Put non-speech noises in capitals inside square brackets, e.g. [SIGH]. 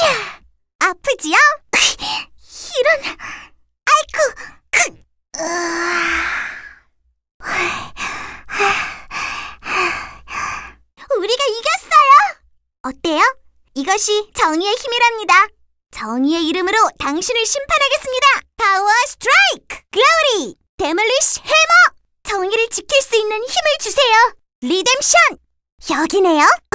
자, 아프지요? [LAUGHS] 이런, 아이쿠, 그, 우리가 이겼어요! 어때요? 이것이 정의의 힘이랍니다. 정의의 이름으로 당신을 심판하겠습니다. 파워 스트라이크! 글로리! 데몰리쉬 해머! 정의를 지킬 수 있는 힘을 주세요. 리뎀션! 여기네요.